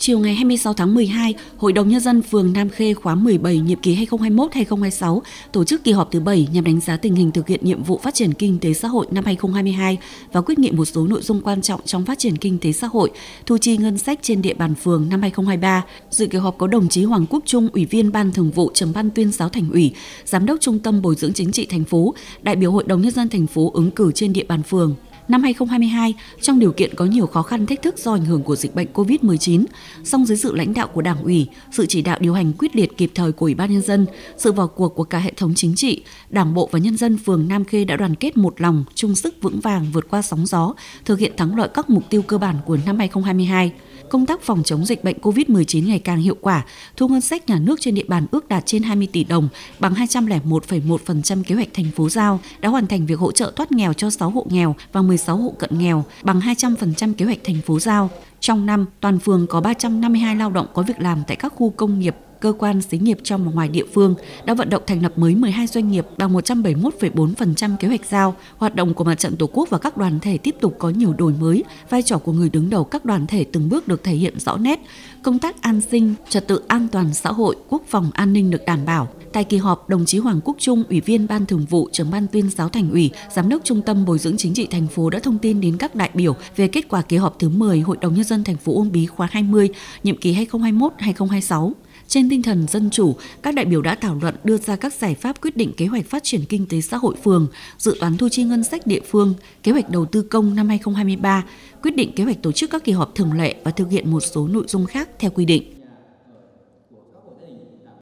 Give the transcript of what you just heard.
Chiều ngày 26 tháng 12, Hội đồng Nhân dân phường Nam Khê khóa 17 nhiệm kỳ 2021-2026 tổ chức kỳ họp thứ 7 nhằm đánh giá tình hình thực hiện nhiệm vụ phát triển kinh tế xã hội năm 2022 và quyết nghị một số nội dung quan trọng trong phát triển kinh tế xã hội, thu chi ngân sách trên địa bàn phường năm 2023. Dự kỳ họp có đồng chí Hoàng Quốc Trung, Ủy viên Ban Thường vụ Trưởng ban Tuyên giáo Thành ủy, Giám đốc Trung tâm Bồi dưỡng Chính trị thành phố, đại biểu Hội đồng Nhân dân thành phố ứng cử trên địa bàn phường. Năm 2022, trong điều kiện có nhiều khó khăn thách thức do ảnh hưởng của dịch bệnh COVID-19, song dưới sự lãnh đạo của Đảng ủy, sự chỉ đạo điều hành quyết liệt kịp thời của Ủy ban nhân dân, sự vào cuộc của cả hệ thống chính trị, Đảng bộ và nhân dân phường Nam Khê đã đoàn kết một lòng, chung sức vững vàng vượt qua sóng gió, thực hiện thắng lợi các mục tiêu cơ bản của năm 2022 công tác phòng chống dịch bệnh COVID-19 ngày càng hiệu quả, thu ngân sách nhà nước trên địa bàn ước đạt trên 20 tỷ đồng, bằng 201,1% kế hoạch thành phố giao, đã hoàn thành việc hỗ trợ thoát nghèo cho 6 hộ nghèo và 16 hộ cận nghèo, bằng 200% kế hoạch thành phố giao. Trong năm, toàn phường có 352 lao động có việc làm tại các khu công nghiệp cơ quan xí nghiệp trong và ngoài địa phương đã vận động thành lập mới 12 doanh nghiệp bằng 171,4% kế hoạch giao. Hoạt động của mặt trận Tổ quốc và các đoàn thể tiếp tục có nhiều đổi mới, vai trò của người đứng đầu các đoàn thể từng bước được thể hiện rõ nét. Công tác an sinh, trật tự an toàn xã hội, quốc phòng an ninh được đảm bảo. Tại kỳ họp, đồng chí Hoàng Quốc Trung, Ủy viên Ban Thường vụ, Trưởng ban Tuyên giáo Thành ủy, Giám đốc Trung tâm Bồi dưỡng chính trị thành phố đã thông tin đến các đại biểu về kết quả kỳ họp thứ 10 Hội đồng nhân dân thành phố Uông Bí khóa 20, nhiệm kỳ 2021-2026. Trên tinh thần dân chủ, các đại biểu đã thảo luận đưa ra các giải pháp quyết định kế hoạch phát triển kinh tế xã hội phường, dự toán thu chi ngân sách địa phương, kế hoạch đầu tư công năm 2023, quyết định kế hoạch tổ chức các kỳ họp thường lệ và thực hiện một số nội dung khác theo quy định.